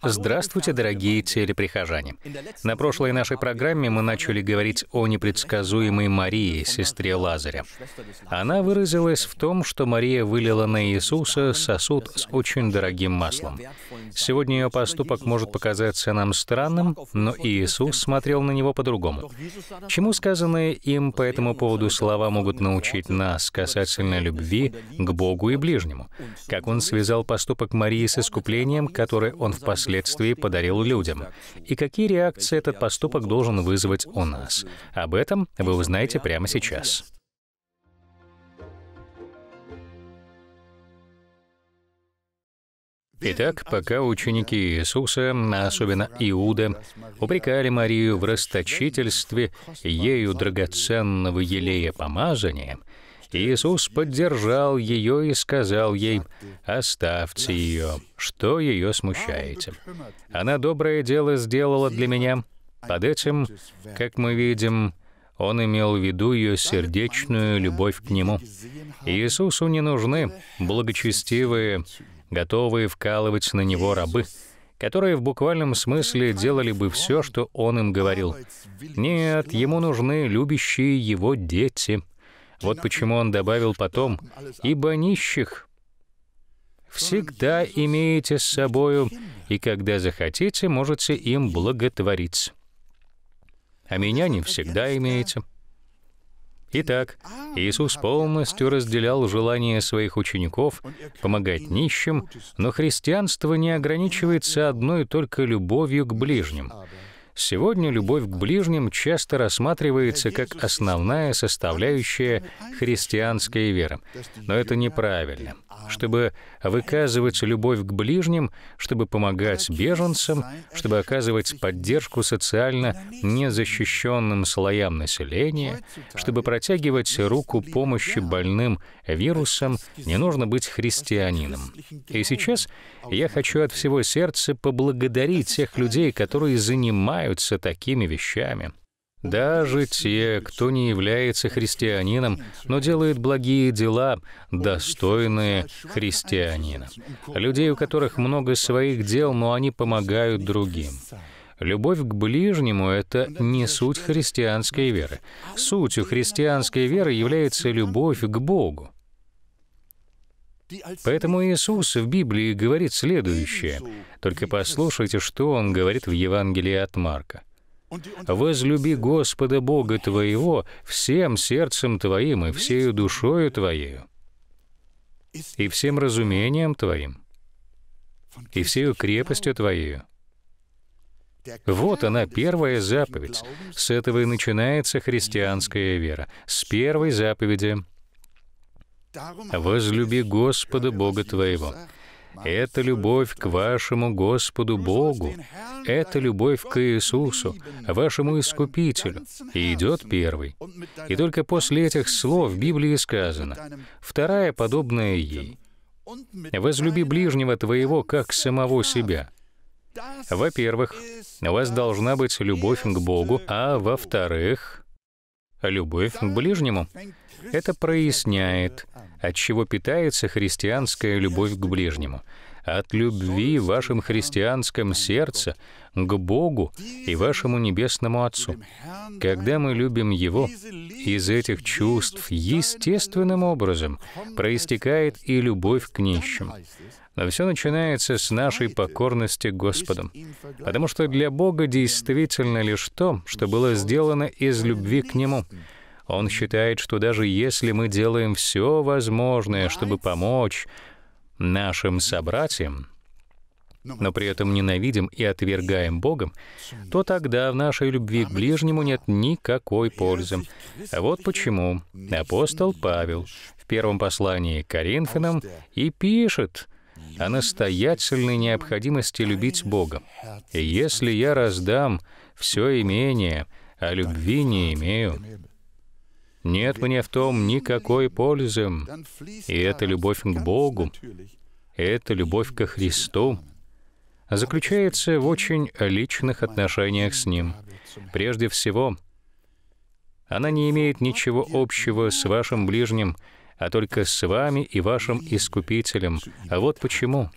Здравствуйте, дорогие телеприхожане. На прошлой нашей программе мы начали говорить о непредсказуемой Марии, сестре Лазаря. Она выразилась в том, что Мария вылила на Иисуса сосуд с очень дорогим маслом. Сегодня ее поступок может показаться нам странным, но Иисус смотрел на него по-другому. Чему сказанные им по этому поводу слова могут научить нас касательно любви к Богу и ближнему? Как он связал поступок Марии с искуплением, которое он впоследствии впоследствии подарил людям, и какие реакции этот поступок должен вызвать у нас. Об этом вы узнаете прямо сейчас. Итак, пока ученики Иисуса, а особенно Иуда, упрекали Марию в расточительстве ею драгоценного елея помазания, Иисус поддержал ее и сказал ей, «Оставьте ее». Что ее смущаете? Она доброе дело сделала для меня. Под этим, как мы видим, он имел в виду ее сердечную любовь к Нему. Иисусу не нужны благочестивые, готовые вкалывать на Него рабы, которые в буквальном смысле делали бы все, что Он им говорил. Нет, Ему нужны любящие Его дети — вот почему он добавил потом, «Ибо нищих всегда имеете с собою, и когда захотите, можете им благотворить. А меня не всегда имеете». Итак, Иисус полностью разделял желание своих учеников помогать нищим, но христианство не ограничивается одной только любовью к ближним — Сегодня любовь к ближним часто рассматривается как основная составляющая христианской веры, но это неправильно чтобы выказывать любовь к ближним, чтобы помогать беженцам, чтобы оказывать поддержку социально незащищенным слоям населения, чтобы протягивать руку помощи больным вирусом, не нужно быть христианином. И сейчас я хочу от всего сердца поблагодарить тех людей, которые занимаются такими вещами. Даже те, кто не является христианином, но делает благие дела, достойные христианина. Людей, у которых много своих дел, но они помогают другим. Любовь к ближнему — это не суть христианской веры. Сутью христианской веры является любовь к Богу. Поэтому Иисус в Библии говорит следующее. Только послушайте, что Он говорит в Евангелии от Марка. Возлюби Господа Бога твоего всем сердцем твоим и всею душою твоею, и всем разумением твоим, и всею крепостью твоею. Вот она, первая заповедь. С этого и начинается христианская вера, с первой заповеди «Возлюби Господа Бога твоего». Это любовь к вашему Господу Богу. Это любовь к Иисусу, вашему Искупителю. И идет первый. И только после этих слов в Библии сказано, вторая подобная ей. Возлюби ближнего твоего, как самого себя. Во-первых, у вас должна быть любовь к Богу, а во-вторых, любовь к ближнему. Это проясняет, от чего питается христианская любовь к ближнему. От любви в вашем христианском сердце к Богу и вашему Небесному Отцу. Когда мы любим Его, из этих чувств естественным образом проистекает и любовь к нищим. Но все начинается с нашей покорности Господу, потому что для Бога действительно лишь то, что было сделано из любви к Нему — он считает, что даже если мы делаем все возможное, чтобы помочь нашим собратьям, но при этом ненавидим и отвергаем Богом, то тогда в нашей любви к ближнему нет никакой пользы. вот почему апостол Павел в первом послании к Коринфянам и пишет о настоятельной необходимости любить Бога. «Если я раздам все имение, а любви не имею, нет мне в том никакой пользы. И эта любовь к Богу, эта любовь ко Христу, заключается в очень личных отношениях с Ним. Прежде всего, она не имеет ничего общего с вашим ближним, а только с вами и вашим Искупителем. А вот почему.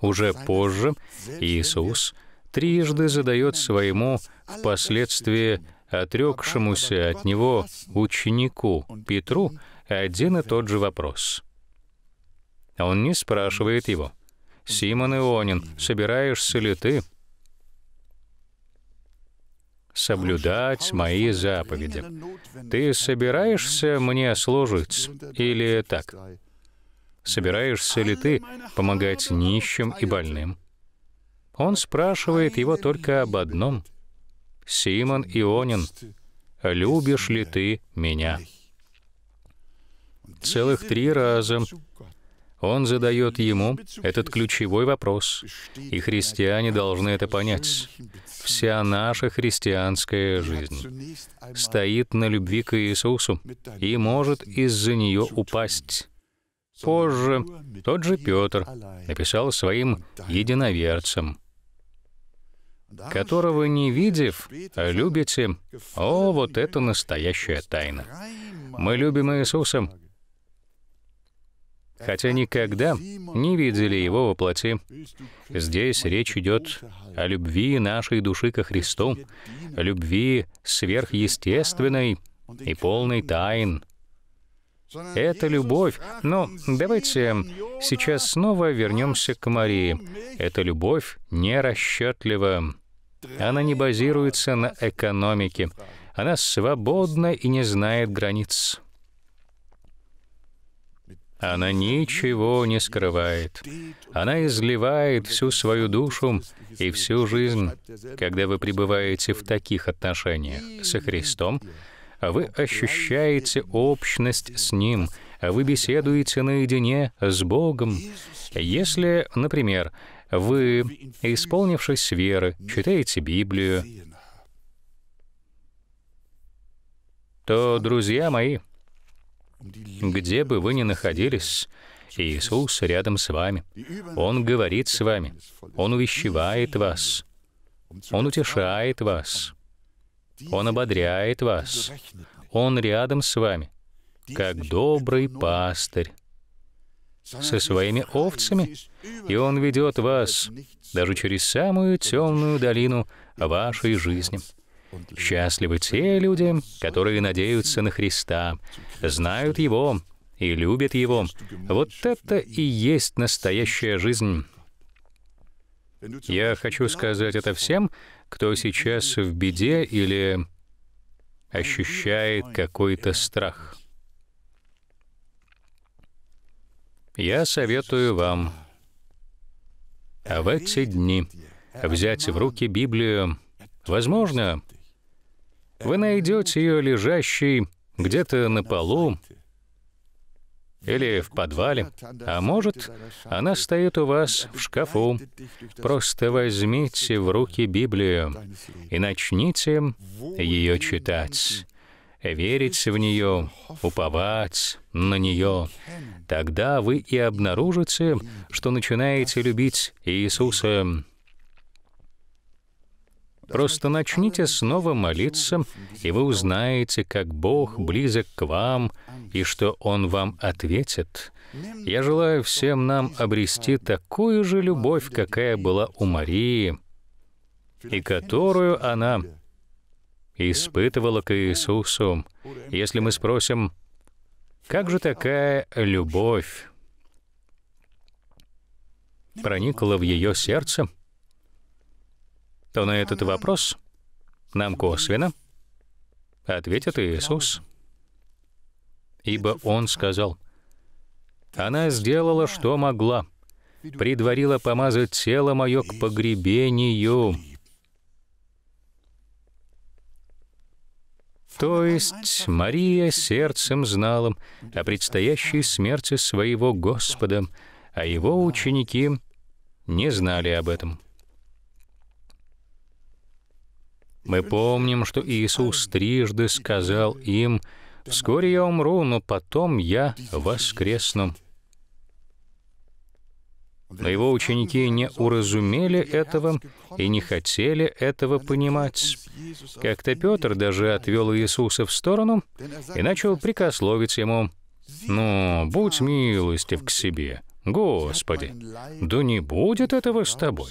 Уже позже Иисус трижды задает своему впоследствии отрекшемуся от него ученику Петру один и тот же вопрос. Он не спрашивает его, «Симон Ионин, собираешься ли ты соблюдать мои заповеди? Ты собираешься мне служить или так? Собираешься ли ты помогать нищим и больным?» Он спрашивает его только об одном — Симон Ионин, любишь ли ты меня? Целых три раза он задает ему этот ключевой вопрос, и христиане должны это понять. Вся наша христианская жизнь стоит на любви к Иисусу и может из-за нее упасть. Позже тот же Петр написал своим единоверцам, которого не видев, а любите. О, вот это настоящая тайна. Мы любим Иисуса, хотя никогда не видели Его во плоти. Здесь речь идет о любви нашей души ко Христу, любви сверхъестественной и полной тайн. Это любовь. Но давайте сейчас снова вернемся к Марии. Это любовь нерасчетлива. Она не базируется на экономике. Она свободна и не знает границ. Она ничего не скрывает. Она изливает всю свою душу и всю жизнь. Когда вы пребываете в таких отношениях со Христом, вы ощущаете общность с Ним, вы беседуете наедине с Богом. Если, например, вы, исполнившись веры, читаете Библию, то, друзья мои, где бы вы ни находились, Иисус рядом с вами. Он говорит с вами. Он увещевает вас. Он утешает вас. Он ободряет вас. Он рядом с вами, как добрый пастырь со своими овцами, и Он ведет вас даже через самую темную долину вашей жизни. Счастливы те люди, которые надеются на Христа, знают Его и любят Его. Вот это и есть настоящая жизнь. Я хочу сказать это всем, кто сейчас в беде или ощущает какой-то страх. я советую вам в эти дни взять в руки Библию. Возможно, вы найдете ее лежащей где-то на полу или в подвале, а может, она стоит у вас в шкафу. Просто возьмите в руки Библию и начните ее читать верить в нее, уповать на нее, тогда вы и обнаружите, что начинаете любить Иисуса. Просто начните снова молиться, и вы узнаете, как Бог близок к вам и что Он вам ответит. Я желаю всем нам обрести такую же любовь, какая была у Марии, и которую она испытывала к Иисусу. Если мы спросим, как же такая любовь проникла в ее сердце, то на этот вопрос нам косвенно ответит Иисус. Ибо Он сказал, «Она сделала, что могла, предварила помазать тело мое к погребению». То есть Мария сердцем знала о предстоящей смерти своего Господа, а его ученики не знали об этом. Мы помним, что Иисус трижды сказал им, «Вскоре я умру, но потом я воскресну». Но его ученики не уразумели этого и не хотели этого понимать. Как-то Петр даже отвел Иисуса в сторону и начал прикословить ему, «Ну, будь милостив к себе, Господи, да не будет этого с тобой.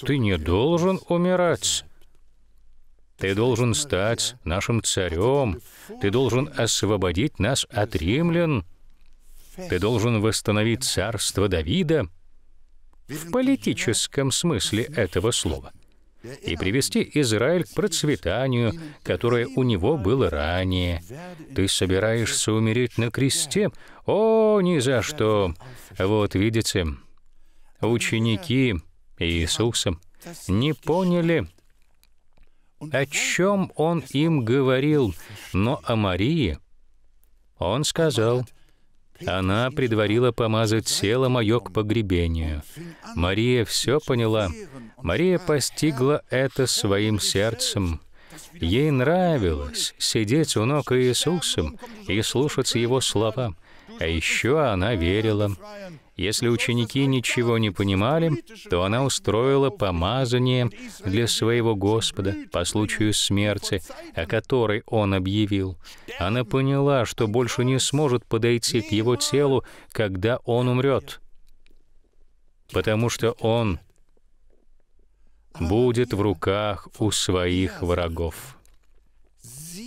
Ты не должен умирать». Ты должен стать нашим царем. Ты должен освободить нас от римлян. Ты должен восстановить царство Давида в политическом смысле этого слова и привести Израиль к процветанию, которое у него было ранее. Ты собираешься умереть на кресте? О, ни за что! Вот видите, ученики Иисуса не поняли, о чем Он им говорил, но о Марии Он сказал — она предварила помазать тело мое к погребению. Мария все поняла. Мария постигла это своим сердцем. Ей нравилось сидеть у ног Иисуса и слушать Его слова. А еще она верила. Если ученики ничего не понимали, то она устроила помазание для своего Господа по случаю смерти, о которой он объявил. Она поняла, что больше не сможет подойти к его телу, когда он умрет, потому что он будет в руках у своих врагов.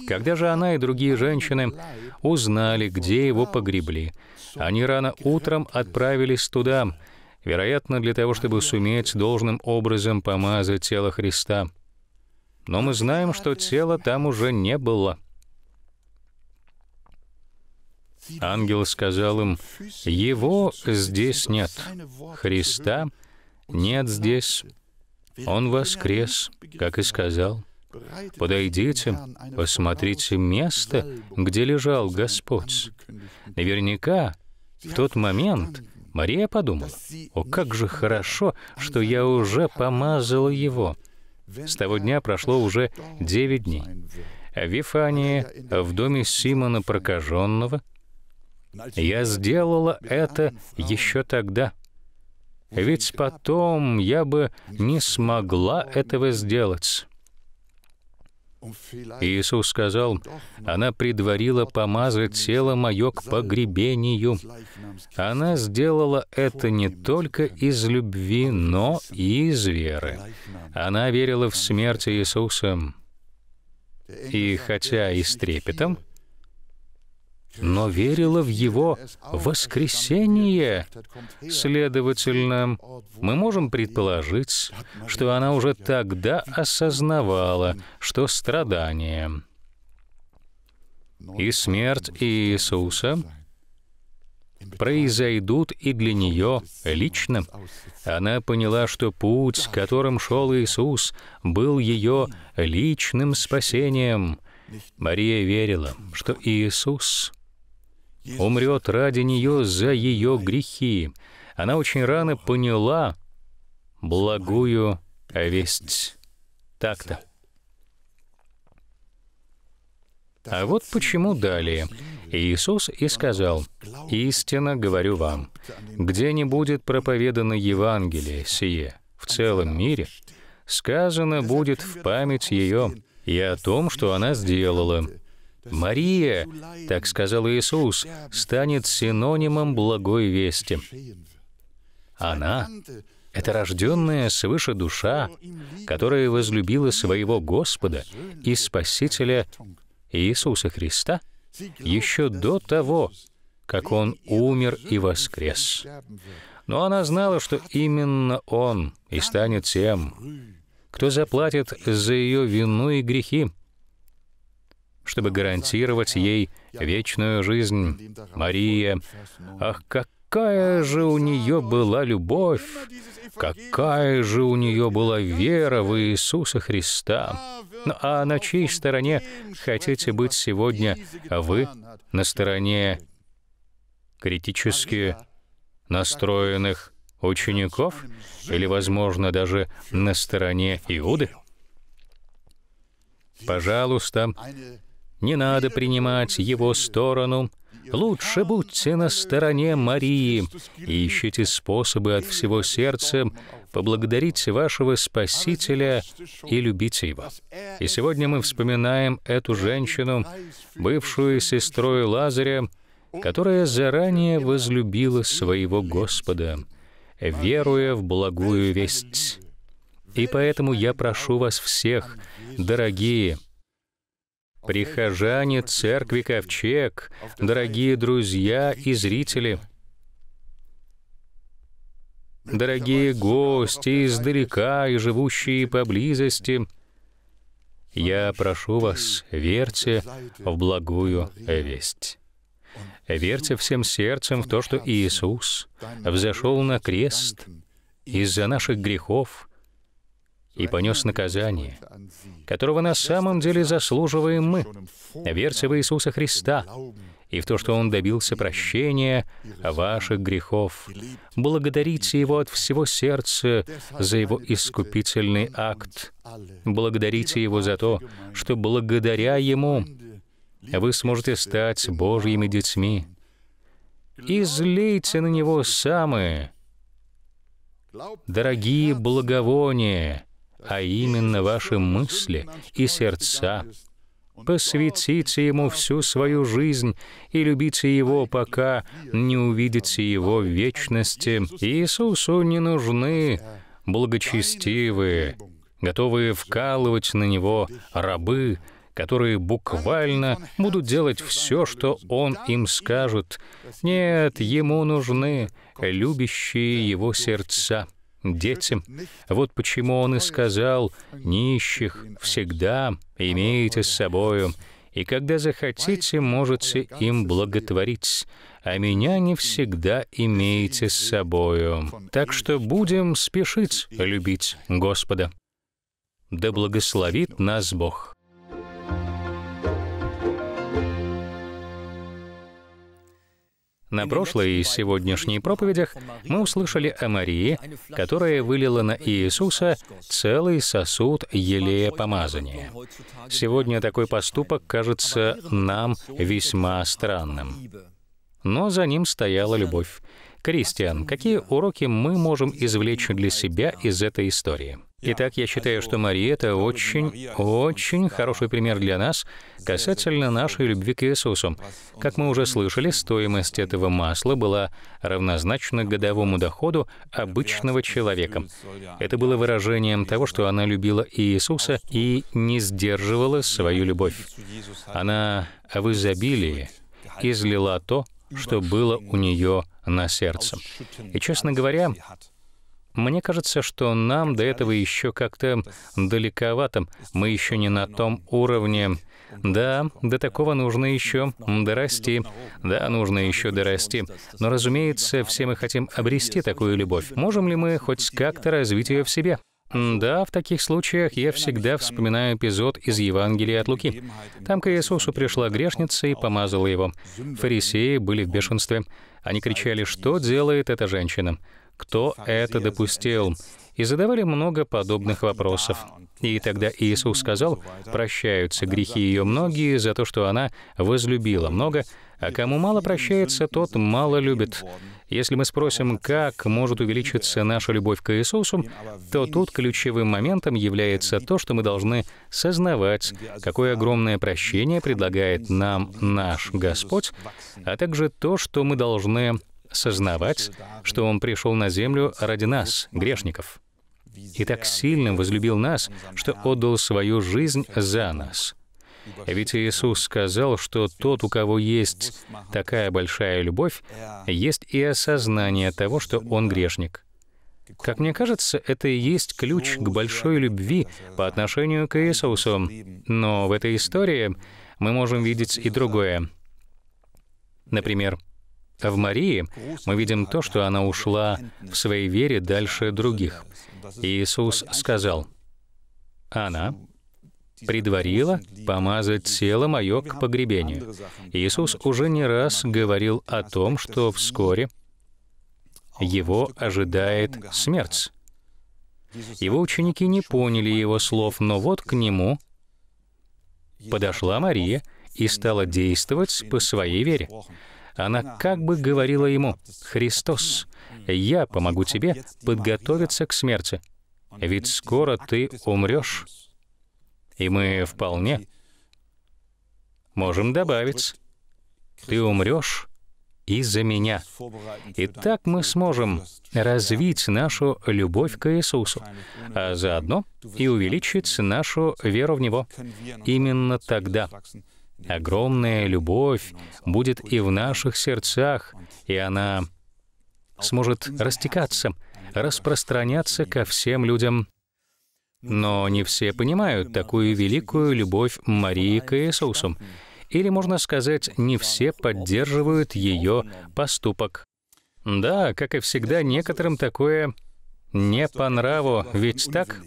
Когда же она и другие женщины узнали, где его погребли. Они рано утром отправились туда, вероятно, для того, чтобы суметь должным образом помазать тело Христа. Но мы знаем, что тела там уже не было. Ангел сказал им, «Его здесь нет, Христа нет здесь. Он воскрес, как и сказал». Подойдите, посмотрите место, где лежал Господь. Наверняка в тот момент Мария подумала, «О, как же хорошо, что я уже помазала его». С того дня прошло уже девять дней. А в Вифании, в доме Симона прокаженного, я сделала это еще тогда. Ведь потом я бы не смогла этого сделать. Иисус сказал, «Она предварила помазать тело мое к погребению». Она сделала это не только из любви, но и из веры. Она верила в смерть Иисуса. И хотя и с трепетом, но верила в Его воскресение. Следовательно, мы можем предположить, что она уже тогда осознавала, что страдание и смерть Иисуса произойдут и для нее лично. Она поняла, что путь, которым шел Иисус, был ее личным спасением. Мария верила, что Иисус — умрет ради нее за ее грехи. Она очень рано поняла благую весть. Так-то. А вот почему далее. Иисус и сказал, «Истинно говорю вам, где не будет проповедано Евангелие сие в целом мире, сказано будет в память ее и о том, что она сделала, Мария, так сказал Иисус, станет синонимом благой вести. Она — это рожденная свыше душа, которая возлюбила своего Господа и Спасителя Иисуса Христа еще до того, как Он умер и воскрес. Но она знала, что именно Он и станет тем, кто заплатит за ее вину и грехи, чтобы гарантировать ей вечную жизнь. Мария, ах, какая же у нее была любовь, какая же у нее была вера в Иисуса Христа. Ну, а на чьей стороне хотите быть сегодня а вы? На стороне критически настроенных учеников или, возможно, даже на стороне Иуды? Пожалуйста, не надо принимать его сторону. Лучше будьте на стороне Марии и ищите способы от всего сердца поблагодарить вашего Спасителя и любить его. И сегодня мы вспоминаем эту женщину, бывшую сестрой Лазаря, которая заранее возлюбила своего Господа, веруя в благую весть. И поэтому я прошу вас всех, дорогие, прихожане церкви Ковчег, дорогие друзья и зрители, дорогие гости издалека и живущие поблизости, я прошу вас, верьте в благую весть. Верьте всем сердцем в то, что Иисус взошел на крест из-за наших грехов и понес наказание, которого на самом деле заслуживаем мы, верьте в Иисуса Христа и в то, что Он добился прощения ваших грехов. Благодарите Его от всего сердца за Его искупительный акт. Благодарите Его за то, что благодаря Ему вы сможете стать Божьими детьми. Излейте на Него самые дорогие благовония, а именно ваши мысли и сердца. Посвятите Ему всю свою жизнь и любите Его, пока не увидите Его в вечности. Иисусу не нужны благочестивые, готовые вкалывать на Него рабы, которые буквально будут делать все, что Он им скажет. Нет, Ему нужны любящие Его сердца детям. Вот почему он и сказал, «Нищих всегда имеете с собою, и когда захотите, можете им благотворить, а меня не всегда имеете с собою». Так что будем спешить любить Господа. Да благословит нас Бог. На прошлой и сегодняшней проповедях мы услышали о Марии, которая вылила на Иисуса целый сосуд елея помазания. Сегодня такой поступок кажется нам весьма странным. Но за ним стояла любовь. Кристиан, какие уроки мы можем извлечь для себя из этой истории? Итак, я считаю, что Мария — это очень, очень хороший пример для нас касательно нашей любви к Иисусу. Как мы уже слышали, стоимость этого масла была равнозначна годовому доходу обычного человека. Это было выражением того, что она любила Иисуса и не сдерживала свою любовь. Она в изобилии излила то, что было у нее на сердце. И, честно говоря, мне кажется, что нам до этого еще как-то далековато. Мы еще не на том уровне. Да, до такого нужно еще дорасти. Да, нужно еще дорасти. Но, разумеется, все мы хотим обрести такую любовь. Можем ли мы хоть как-то развить ее в себе? Да, в таких случаях я всегда вспоминаю эпизод из Евангелия от Луки. Там к Иисусу пришла грешница и помазала его. Фарисеи были в бешенстве. Они кричали, что делает эта женщина кто это допустил, и задавали много подобных вопросов. И тогда Иисус сказал, прощаются грехи ее многие за то, что она возлюбила много, а кому мало прощается, тот мало любит. Если мы спросим, как может увеличиться наша любовь к Иисусу, то тут ключевым моментом является то, что мы должны сознавать, какое огромное прощение предлагает нам наш Господь, а также то, что мы должны сознавать, что Он пришел на землю ради нас, грешников, и так сильно возлюбил нас, что отдал свою жизнь за нас. Ведь Иисус сказал, что тот, у кого есть такая большая любовь, есть и осознание того, что он грешник. Как мне кажется, это и есть ключ к большой любви по отношению к Иисусу. Но в этой истории мы можем видеть и другое. Например, а в Марии мы видим то, что она ушла в своей вере дальше других. Иисус сказал, «Она предварила помазать тело мое к погребению». Иисус уже не раз говорил о том, что вскоре его ожидает смерть. Его ученики не поняли его слов, но вот к нему подошла Мария и стала действовать по своей вере. Она как бы говорила ему, «Христос, я помогу тебе подготовиться к смерти, ведь скоро ты умрешь». И мы вполне можем добавить, «Ты умрешь из-за меня». И так мы сможем развить нашу любовь к Иисусу, а заодно и увеличить нашу веру в Него. Именно тогда огромная любовь будет и в наших сердцах, и она сможет растекаться, распространяться ко всем людям. Но не все понимают такую великую любовь Марии к Иисусу. Или, можно сказать, не все поддерживают ее поступок. Да, как и всегда, некоторым такое не по нраву, ведь так?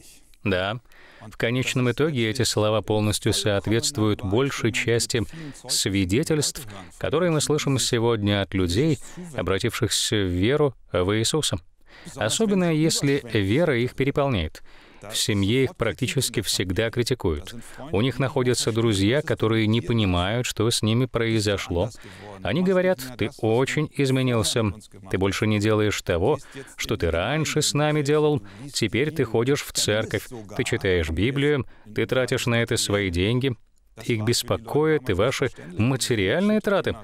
Да. В конечном итоге эти слова полностью соответствуют большей части свидетельств, которые мы слышим сегодня от людей, обратившихся в веру в Иисуса. Особенно если вера их переполняет — в семье их практически всегда критикуют. У них находятся друзья, которые не понимают, что с ними произошло. Они говорят, ты очень изменился, ты больше не делаешь того, что ты раньше с нами делал, теперь ты ходишь в церковь, ты читаешь Библию, ты тратишь на это свои деньги, их беспокоят и ваши материальные траты.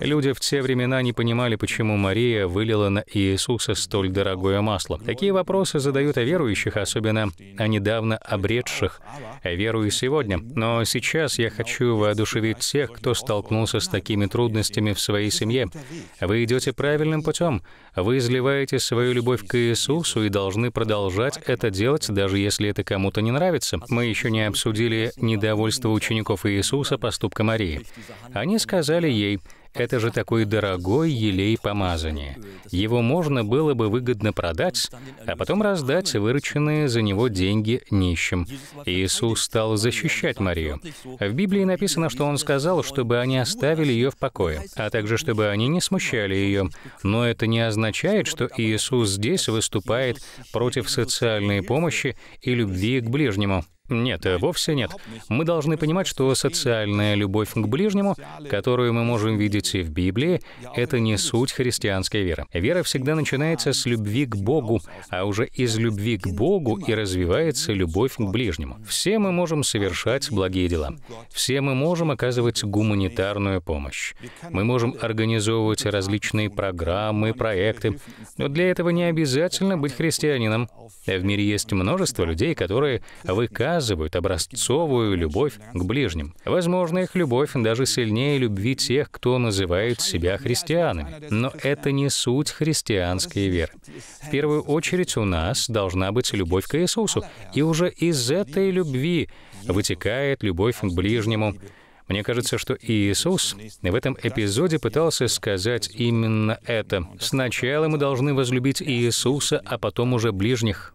Люди в те времена не понимали, почему Мария вылила на Иисуса столь дорогое масло. Такие вопросы задают о верующих, особенно о недавно обретших. веру и сегодня. Но сейчас я хочу воодушевить тех, кто столкнулся с такими трудностями в своей семье. Вы идете правильным путем. Вы изливаете свою любовь к Иисусу и должны продолжать это делать, даже если это кому-то не нравится. Мы еще не обсудили недовольство учеников учеников Иисуса поступка Марии. Они сказали ей, это же такой дорогой елей помазания. Его можно было бы выгодно продать, а потом раздать вырученные за него деньги нищим. Иисус стал защищать Марию. В Библии написано, что Он сказал, чтобы они оставили ее в покое, а также чтобы они не смущали ее. Но это не означает, что Иисус здесь выступает против социальной помощи и любви к ближнему. Нет, э, вовсе нет. Мы должны понимать, что социальная любовь к ближнему, которую мы можем видеть и в Библии, это не суть христианской веры. Вера всегда начинается с любви к Богу, а уже из любви к Богу и развивается любовь к ближнему. Все мы можем совершать благие дела. Все мы можем оказывать гуманитарную помощь. Мы можем организовывать различные программы, проекты. Но для этого не обязательно быть христианином. В мире есть множество людей, которые выказывают показывают образцовую любовь к ближним. Возможно, их любовь даже сильнее любви тех, кто называет себя христианами. Но это не суть христианской веры. В первую очередь у нас должна быть любовь к Иисусу, и уже из этой любви вытекает любовь к ближнему, мне кажется, что Иисус в этом эпизоде пытался сказать именно это. Сначала мы должны возлюбить Иисуса, а потом уже ближних.